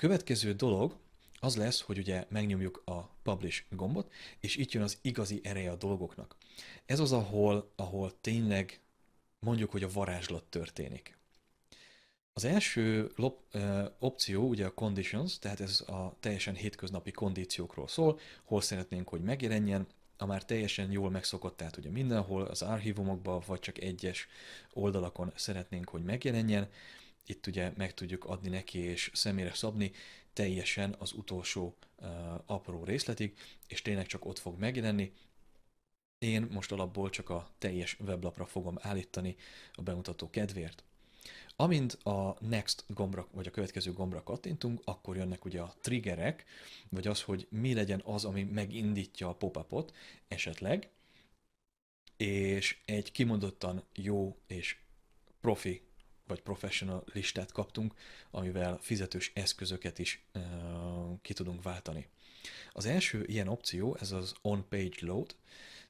következő dolog az lesz, hogy ugye megnyomjuk a publish gombot, és itt jön az igazi ereje a dolgoknak. Ez az, ahol, ahol tényleg mondjuk, hogy a varázslat történik. Az első lop, ö, opció ugye a conditions, tehát ez a teljesen hétköznapi kondíciókról szól, hol szeretnénk, hogy megjelenjen, a már teljesen jól megszokott, tehát ugye mindenhol az archívumokban, vagy csak egyes oldalakon szeretnénk, hogy megjelenjen, itt ugye meg tudjuk adni neki és személyre szabni teljesen az utolsó uh, apró részletig, és tényleg csak ott fog megjelenni. Én most alapból csak a teljes weblapra fogom állítani a bemutató kedvéért. Amint a next gombra, vagy a következő gombra kattintunk, akkor jönnek ugye a triggerek, vagy az, hogy mi legyen az, ami megindítja a pop esetleg, és egy kimondottan jó és profi vagy professional listát kaptunk, amivel fizetős eszközöket is uh, ki tudunk váltani. Az első ilyen opció, ez az on-page load,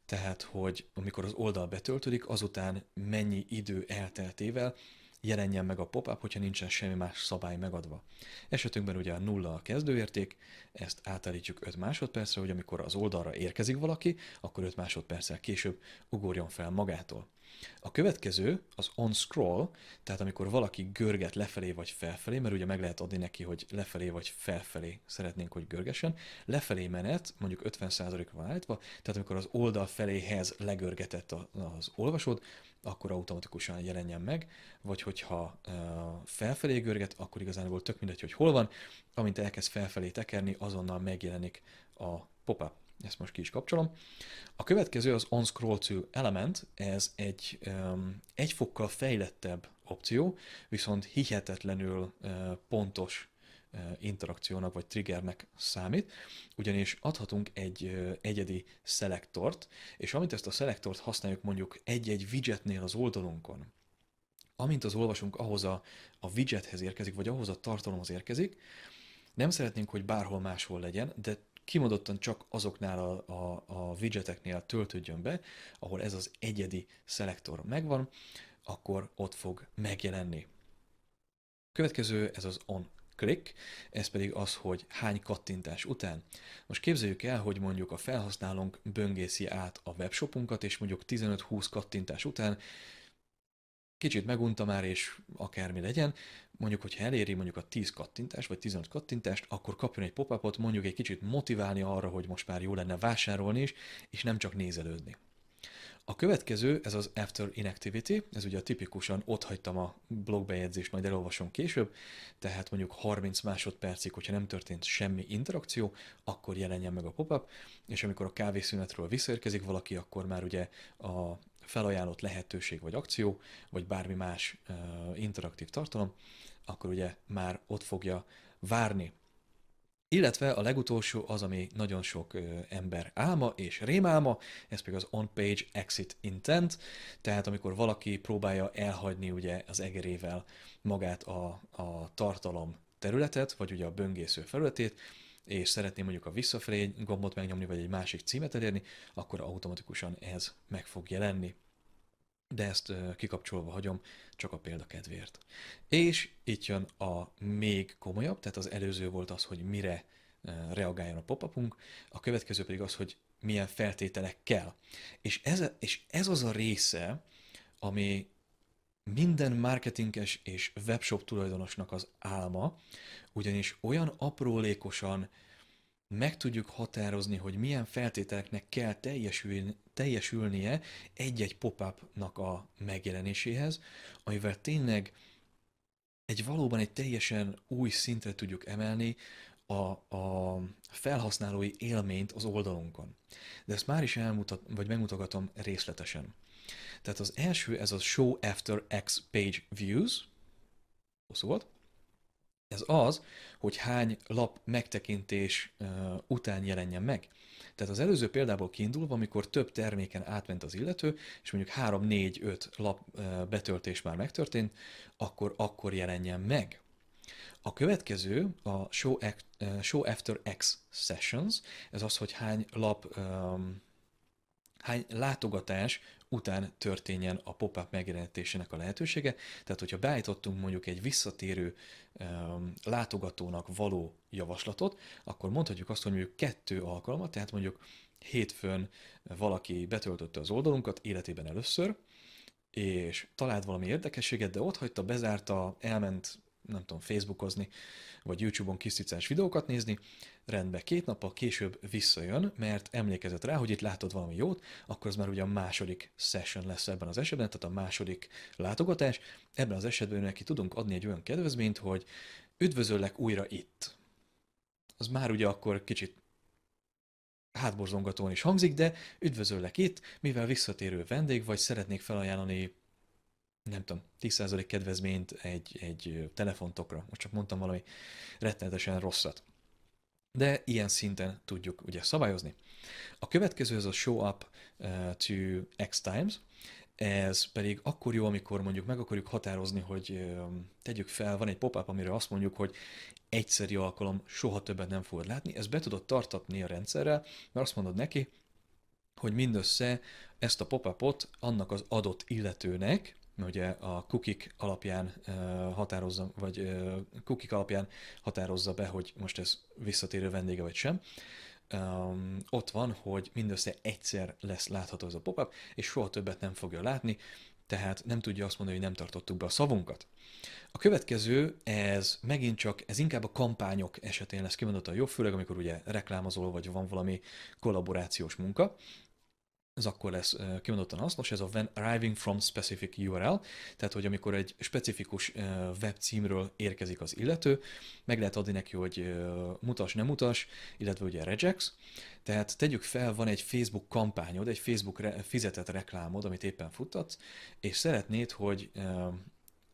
tehát hogy amikor az oldal betöltődik, azután mennyi idő elteltével jelenjen meg a pop-up, hogyha nincsen semmi más szabály megadva. Esetünkben ugye a nulla a kezdőérték, ezt átállítjuk 5 másodpercre, hogy amikor az oldalra érkezik valaki, akkor 5 másodperccel később ugorjon fel magától. A következő az on scroll, tehát amikor valaki görget lefelé vagy felfelé, mert ugye meg lehet adni neki, hogy lefelé vagy felfelé szeretnénk, hogy görgesen, lefelé menet, mondjuk 50%-ra van állítva, tehát amikor az oldal feléhez legörgetett az olvasód, akkor automatikusan jelenjen meg, vagy hogyha felfelé görget, akkor igazából tök mindegy, hogy hol van, amint elkezd felfelé tekerni, azonnal megjelenik a pop-up. Ezt most ki is kapcsolom. A következő az On Scroll to Element, ez egy um, egy fokkal fejlettebb opció, viszont hihetetlenül uh, pontos interakciónak vagy triggernek számít, ugyanis adhatunk egy egyedi szelektort, és amint ezt a szelektort használjuk mondjuk egy-egy widgetnél az oldalunkon, amint az olvasunk ahhoz a, a widgethez érkezik, vagy ahhoz a tartalomhoz érkezik, nem szeretnénk, hogy bárhol máshol legyen, de kimondottan csak azoknál a, a, a widgeteknél töltődjön be, ahol ez az egyedi szelektor megvan, akkor ott fog megjelenni. Következő ez az on click, ez pedig az, hogy hány kattintás után. Most képzeljük el, hogy mondjuk a felhasználónk böngészi át a webshopunkat, és mondjuk 15-20 kattintás után kicsit megunta már, és akármi legyen, mondjuk, hogyha eléri mondjuk a 10 kattintást, vagy 15 kattintást, akkor kapjon egy pop mondjuk egy kicsit motiválni arra, hogy most már jó lenne vásárolni is, és nem csak nézelődni. A következő, ez az After Inactivity, ez ugye a tipikusan ott hagytam a blogbejegyzést, majd elolvasom később, tehát mondjuk 30 másodpercig, hogyha nem történt semmi interakció, akkor jelenjen meg a pop-up, és amikor a kávészünetről visszaérkezik valaki, akkor már ugye a felajánlott lehetőség vagy akció, vagy bármi más interaktív tartalom, akkor ugye már ott fogja várni. Illetve a legutolsó az, ami nagyon sok ember álma és rémálma, ez pedig az on-page exit intent, tehát amikor valaki próbálja elhagyni ugye az egerével magát a, a tartalom területet, vagy ugye a böngésző felületét, és szeretném mondjuk a visszafelé gombot megnyomni, vagy egy másik címet elérni, akkor automatikusan ez meg fog jelenni de ezt kikapcsolva hagyom, csak a példa kedvéért. És itt jön a még komolyabb, tehát az előző volt az, hogy mire reagáljon a popupunk, a következő pedig az, hogy milyen feltételekkel. És ez, és ez az a része, ami minden marketinges és webshop tulajdonosnak az álma, ugyanis olyan aprólékosan meg tudjuk határozni, hogy milyen feltételeknek kell teljesülni, teljesülnie egy-egy pop-upnak a megjelenéséhez, amivel tényleg egy valóban egy teljesen új szintre tudjuk emelni a, a felhasználói élményt az oldalunkon. De ezt már is elmutat, vagy megmutogatom részletesen. Tehát az első, ez a Show After X Page Views, hosszú volt, ez az, hogy hány lap megtekintés után jelenjen meg. Tehát az előző példából kiindulva, amikor több terméken átment az illető, és mondjuk 3-4-5 lap betöltés már megtörtént, akkor akkor jelenjen meg. A következő a show, act, show After X Sessions, ez az, hogy hány lap, um, hány látogatás után történjen a pop-up megjelenítésének a lehetősége. Tehát, hogyha beállítottunk mondjuk egy visszatérő um, látogatónak való javaslatot, akkor mondhatjuk azt, hogy mondjuk kettő alkalmat, tehát mondjuk hétfőn valaki betöltötte az oldalunkat életében először, és talált valami érdekességet, de ott hagyta, bezárta, elment nem tudom, Facebookozni, vagy YouTube-on kiszicás videókat nézni, rendben, két nappal később visszajön, mert emlékezett rá, hogy itt látod valami jót, akkor az már ugye a második session lesz ebben az esetben, tehát a második látogatás. Ebben az esetben neki tudunk adni egy olyan kedvezményt, hogy üdvözöllek újra itt. Az már ugye akkor kicsit hátborzongatóan is hangzik, de üdvözöllek itt, mivel visszatérő vendég vagy, szeretnék felajánlani nem tudom, 10% kedvezményt egy, egy telefontokra. Most csak mondtam valami rettenetesen rosszat. De ilyen szinten tudjuk ugye szabályozni. A következő ez a show up to X times, ez pedig akkor jó, amikor mondjuk meg akarjuk határozni, hogy tegyük fel, van egy pop-up, amire azt mondjuk, hogy egyszeri alkalom, soha többet nem fogod látni, ezt be tudod tartatni a rendszerrel, mert azt mondod neki, hogy mindössze ezt a pop-upot annak az adott illetőnek ugye a kukik alapján határozza, vagy kukik alapján határozza be, hogy most ez visszatérő vendége vagy sem. Um, ott van, hogy mindössze egyszer lesz látható ez a pop-up, és soha többet nem fogja látni, tehát nem tudja azt mondani, hogy nem tartottuk be a szavunkat. A következő, ez megint csak, ez inkább a kampányok esetén lesz kimondottan jobb, főleg amikor ugye reklámozol, vagy van valami kollaborációs munka, ez akkor lesz kimondottan hasznos, ez a when arriving from specific URL, tehát hogy amikor egy specifikus webcímről érkezik az illető, meg lehet adni neki, hogy mutas, nem mutas, illetve ugye regex, tehát tegyük fel, van egy Facebook kampányod, egy Facebook re- fizetett reklámod, amit éppen futtatsz, és szeretnéd, hogy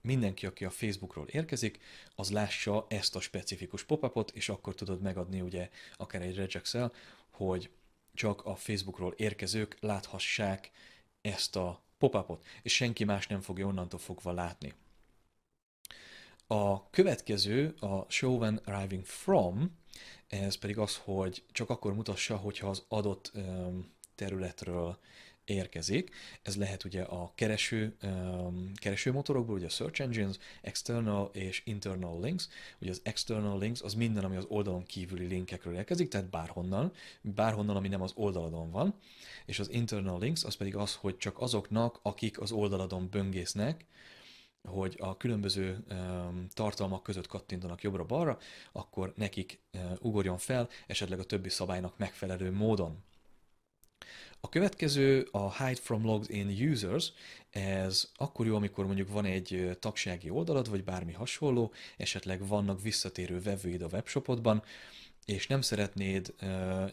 mindenki, aki a Facebookról érkezik, az lássa ezt a specifikus popupot, és akkor tudod megadni ugye akár egy regex hogy csak a Facebookról érkezők láthassák ezt a pop-upot, és senki más nem fogja onnantól fogva látni. A következő, a Show When Arriving From, ez pedig az, hogy csak akkor mutassa, hogyha az adott területről érkezik. Ez lehet ugye a kereső, um, keresőmotorokból, ugye a search engines, external és internal links. Ugye az external links az minden, ami az oldalon kívüli linkekről érkezik, tehát bárhonnan, bárhonnan, ami nem az oldaladon van. És az internal links az pedig az, hogy csak azoknak, akik az oldaladon böngésznek, hogy a különböző um, tartalmak között kattintanak jobbra-balra, akkor nekik uh, ugorjon fel, esetleg a többi szabálynak megfelelő módon. A következő a Hide from Logged in Users, ez akkor jó, amikor mondjuk van egy tagsági oldalad, vagy bármi hasonló, esetleg vannak visszatérő vevőid a webshopodban, és nem szeretnéd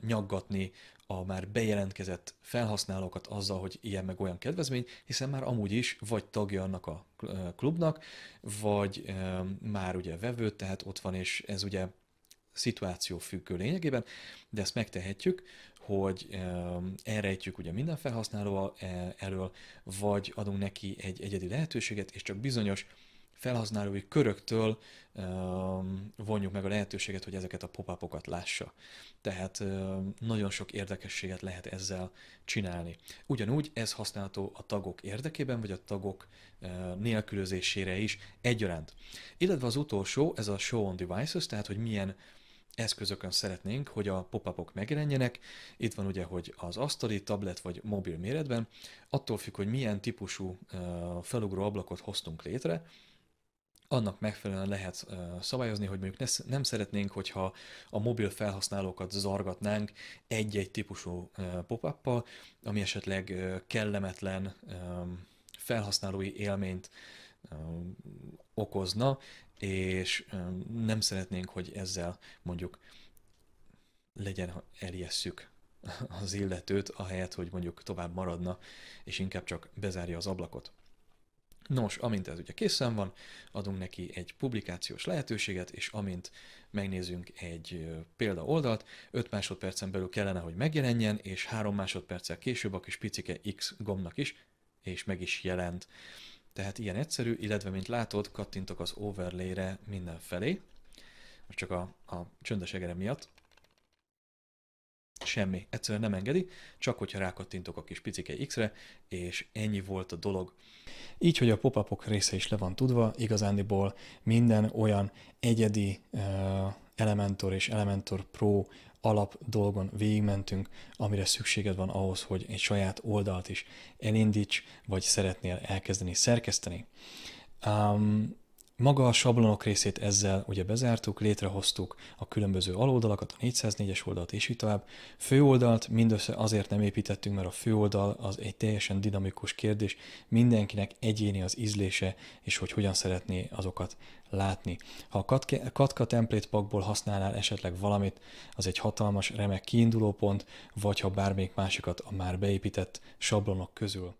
nyaggatni a már bejelentkezett felhasználókat azzal, hogy ilyen meg olyan kedvezmény, hiszen már amúgy is vagy tagja annak a klubnak, vagy már ugye vevő, tehát ott van, és ez ugye szituáció függő lényegében, de ezt megtehetjük, hogy elrejtjük ugye minden felhasználó e, elől, vagy adunk neki egy egyedi lehetőséget, és csak bizonyos felhasználói köröktől vonjuk meg a lehetőséget, hogy ezeket a pop lássa. Tehát nagyon sok érdekességet lehet ezzel csinálni. Ugyanúgy ez használható a tagok érdekében, vagy a tagok nélkülözésére is egyaránt. Illetve az utolsó, ez a show on devices, tehát hogy milyen eszközökön szeretnénk, hogy a pop-upok megjelenjenek. Itt van ugye, hogy az asztali, tablet vagy mobil méretben, attól függ, hogy milyen típusú felugró ablakot hoztunk létre, annak megfelelően lehet szabályozni, hogy mondjuk nem szeretnénk, hogyha a mobil felhasználókat zargatnánk egy-egy típusú pop up ami esetleg kellemetlen felhasználói élményt okozna, és nem szeretnénk, hogy ezzel mondjuk legyen, ha eljesszük az illetőt, ahelyett, hogy mondjuk tovább maradna, és inkább csak bezárja az ablakot. Nos, amint ez ugye készen van, adunk neki egy publikációs lehetőséget, és amint megnézünk egy példa oldalt, 5 másodpercen belül kellene, hogy megjelenjen, és 3 másodperccel később a kis picike X gombnak is, és meg is jelent. Tehát ilyen egyszerű, illetve mint látod, kattintok az overlay-re mindenfelé. Most csak a, a csöndes miatt. Semmi, egyszerűen nem engedi, csak hogyha rákattintok a kis picike X-re, és ennyi volt a dolog. Így, hogy a pop-upok része is le van tudva, igazándiból minden olyan egyedi uh, Elementor és Elementor Pro alap dolgon végigmentünk, amire szükséged van ahhoz, hogy egy saját oldalt is elindíts, vagy szeretnél elkezdeni szerkeszteni. Um, maga a sablonok részét ezzel ugye bezártuk, létrehoztuk a különböző aloldalakat, a 404-es oldalt és így tovább. Főoldalt mindössze azért nem építettünk, mert a főoldal az egy teljesen dinamikus kérdés, mindenkinek egyéni az ízlése, és hogy hogyan szeretné azokat látni. Ha a Katka template pakból használnál esetleg valamit, az egy hatalmas, remek kiindulópont, vagy ha bármelyik másikat a már beépített sablonok közül.